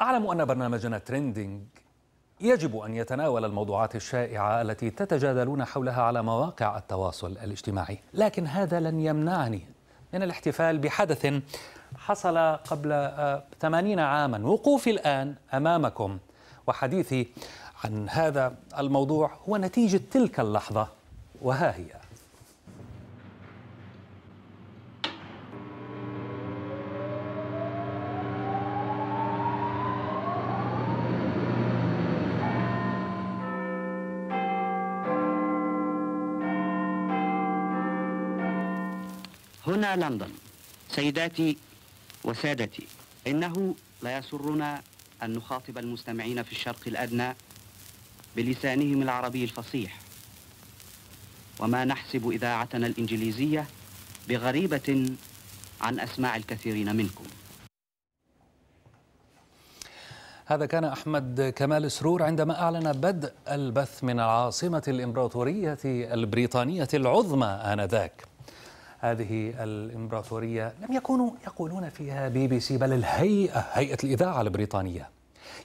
أعلم أن برنامجنا تريندينج يجب أن يتناول الموضوعات الشائعة التي تتجادلون حولها على مواقع التواصل الاجتماعي لكن هذا لن يمنعني من الاحتفال بحدث حصل قبل 80 آه، عاما وقوفي الآن أمامكم وحديثي عن هذا الموضوع هو نتيجة تلك اللحظة وها هي هنا لندن سيداتي وسادتي إنه لا يسرنا أن نخاطب المستمعين في الشرق الأدنى بلسانهم العربي الفصيح وما نحسب إذاعتنا الإنجليزية بغريبة عن أسماع الكثيرين منكم هذا كان أحمد كمال سرور عندما أعلن بدء البث من العاصمة الإمبراطورية البريطانية العظمى آنذاك هذه الإمبراطورية لم يكونوا يقولون فيها بي بي سي بل الهيئة هيئة الإذاعة البريطانية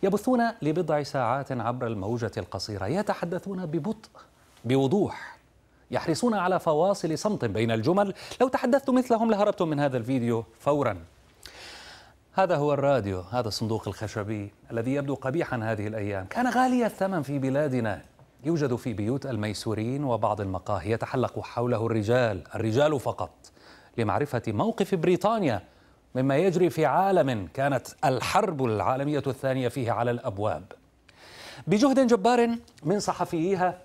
يبثون لبضع ساعات عبر الموجة القصيرة يتحدثون ببطء بوضوح يحرصون على فواصل صمت بين الجمل لو تحدثت مثلهم لهربتم من هذا الفيديو فورا هذا هو الراديو هذا الصندوق الخشبي الذي يبدو قبيحا هذه الأيام كان غالي الثمن في بلادنا يوجد في بيوت الميسورين وبعض المقاهي يتحلق حوله الرجال الرجال فقط لمعرفة موقف بريطانيا مما يجري في عالم كانت الحرب العالمية الثانية فيه على الأبواب بجهد جبار من صحفيها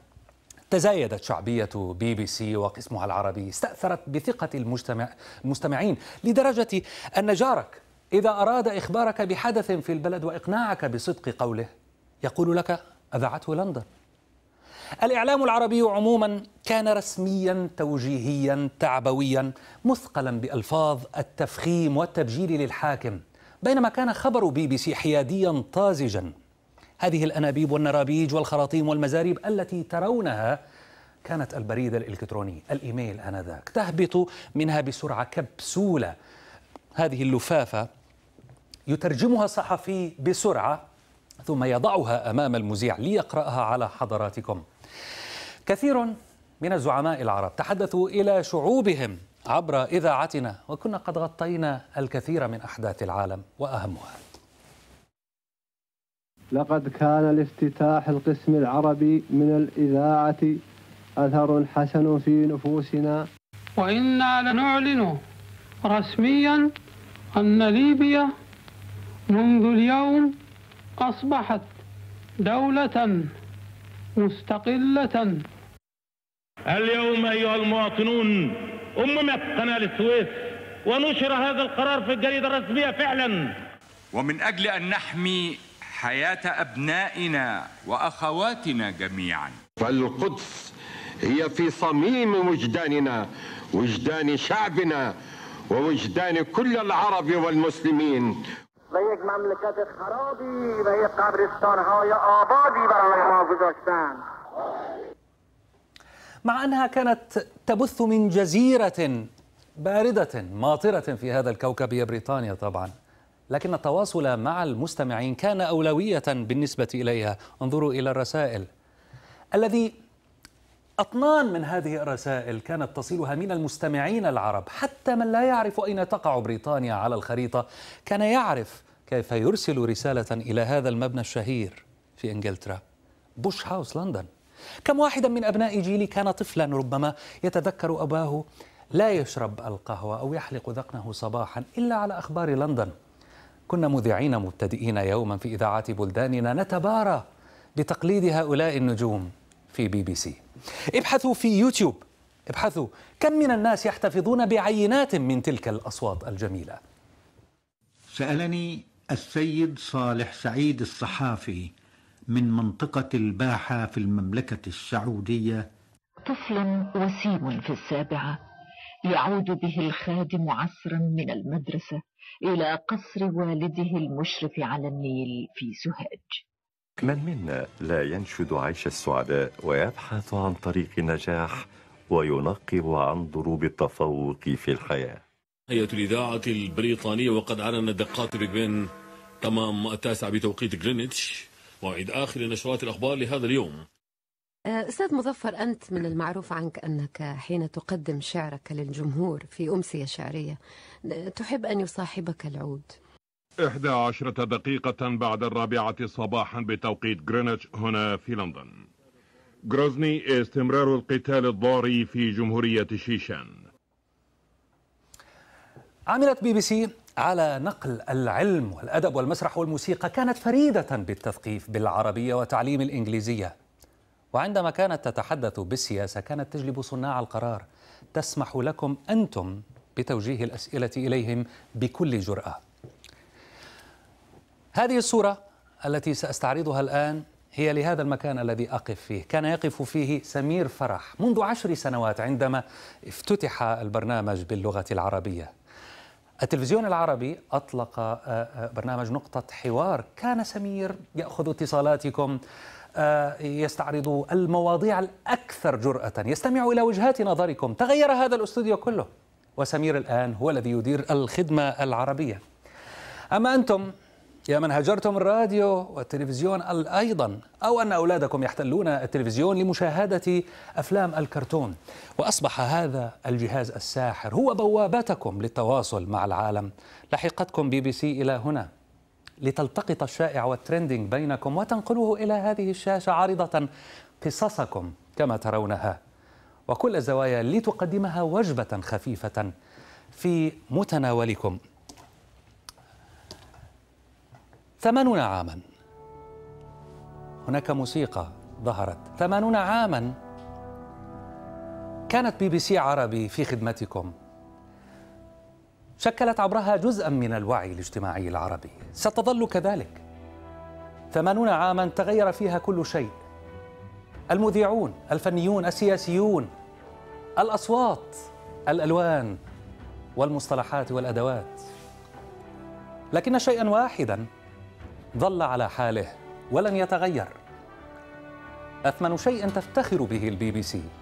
تزايدت شعبية بي بي سي وقسمها العربي استأثرت بثقة المجتمع المستمعين لدرجة أن جارك إذا أراد إخبارك بحدث في البلد وإقناعك بصدق قوله يقول لك أذاعته لندن الإعلام العربي عموما كان رسميا توجيهيا تعبويا مثقلا بألفاظ التفخيم والتبجيل للحاكم بينما كان خبر بي بي سي حياديا طازجا هذه الأنابيب والنرابيج والخراطيم والمزاريب التي ترونها كانت البريد الإلكتروني الإيميل آنذاك تهبط منها بسرعة كبسولة هذه اللفافة يترجمها صحفي بسرعة ثم يضعها أمام المذيع ليقرأها على حضراتكم كثير من الزعماء العرب تحدثوا إلى شعوبهم عبر إذاعتنا وكنا قد غطينا الكثير من أحداث العالم وأهمها لقد كان لافتتاح القسم العربي من الإذاعة أثر حسن في نفوسنا وإنا لنعلن رسميا أن ليبيا منذ اليوم أصبحت دولة مستقلة اليوم أيها المواطنون أممت قناة السويس ونشر هذا القرار في الجريدة الرسمية فعلا ومن أجل أن نحمي حياة أبنائنا وأخواتنا جميعا فالقدس هي في صميم وجداننا وجدان شعبنا ووجدان كل العرب والمسلمين و مملكة الخرابي خرابی قبرستان هاي آبادي برای ما مع أنها كانت تبث من جزيرة باردة ماطرة في هذا الكوكب هي بريطانيا طبعا لكن التواصل مع المستمعين كان أولوية بالنسبة إليها انظروا إلى الرسائل الذي أطنان من هذه الرسائل كانت تصلها من المستمعين العرب حتى من لا يعرف أين تقع بريطانيا على الخريطة كان يعرف كيف يرسل رسالة إلى هذا المبنى الشهير في إنجلترا بوش هاوس لندن كم واحدا من أبناء جيلي كان طفلا ربما يتذكر أباه لا يشرب القهوة أو يحلق ذقنه صباحا إلا على أخبار لندن كنا مذيعين مبتدئين يوما في اذاعات بلداننا نتبارى بتقليد هؤلاء النجوم في بي بي سي ابحثوا في يوتيوب ابحثوا كم من الناس يحتفظون بعينات من تلك الأصوات الجميلة سألني السيد صالح سعيد الصحافي من منطقة الباحة في المملكة السعودية طفل وسيم في السابعة يعود به الخادم عصرا من المدرسة إلى قصر والده المشرف على النيل في سوهاج من منا لا ينشد عيش السعداء ويبحث عن طريق النجاح وينقب عن ضروب التفوق في الحياة هيئة الإذاعة البريطانية وقد أعلنت دقات بيج تمام التاسع بتوقيت غرينتش موعد آخر نشرات الأخبار لهذا اليوم آه، أستاذ مظفر أنت من المعروف عنك أنك حين تقدم شعرك للجمهور في أمسية شعرية تحب أن يصاحبك العود إحدى عشرة دقيقة بعد الرابعة صباحا بتوقيت غرينتش هنا في لندن غروزني استمرار القتال الضاري في جمهورية شيشان عملت بي بي سي على نقل العلم والادب والمسرح والموسيقى كانت فريده بالتثقيف بالعربيه وتعليم الانجليزيه وعندما كانت تتحدث بالسياسه كانت تجلب صناع القرار تسمح لكم انتم بتوجيه الاسئله اليهم بكل جراه هذه الصوره التي ساستعرضها الان هي لهذا المكان الذي أقف فيه كان يقف فيه سمير فرح منذ عشر سنوات عندما افتتح البرنامج باللغة العربية التلفزيون العربي أطلق آه، آه، برنامج نقطة حوار كان سمير يأخذ اتصالاتكم آه، يستعرض المواضيع الأكثر جرأة يستمع إلى وجهات نظركم تغير هذا الأستوديو كله وسمير الآن هو الذي يدير الخدمة العربية أما أنتم يا من هجرتم الراديو والتلفزيون أيضا أو أن أولادكم يحتلون التلفزيون لمشاهدة أفلام الكرتون وأصبح هذا الجهاز الساحر هو بوابتكم للتواصل مع العالم لحقتكم بي بي سي إلى هنا لتلتقط الشائع والترندing بينكم وتنقله إلى هذه الشاشة عارضة قصصكم كما ترونها وكل الزوايا لتقدمها وجبة خفيفة في متناولكم ثمانون عاما هناك موسيقى ظهرت ثمانون عاما كانت بي بي سي عربي في خدمتكم شكلت عبرها جزءا من الوعي الاجتماعي العربي ستظل كذلك ثمانون عاما تغير فيها كل شيء المذيعون الفنيون السياسيون الأصوات الألوان والمصطلحات والأدوات لكن شيئا واحدا ظل على حاله ولن يتغير أثمن شيء تفتخر به البي بي سي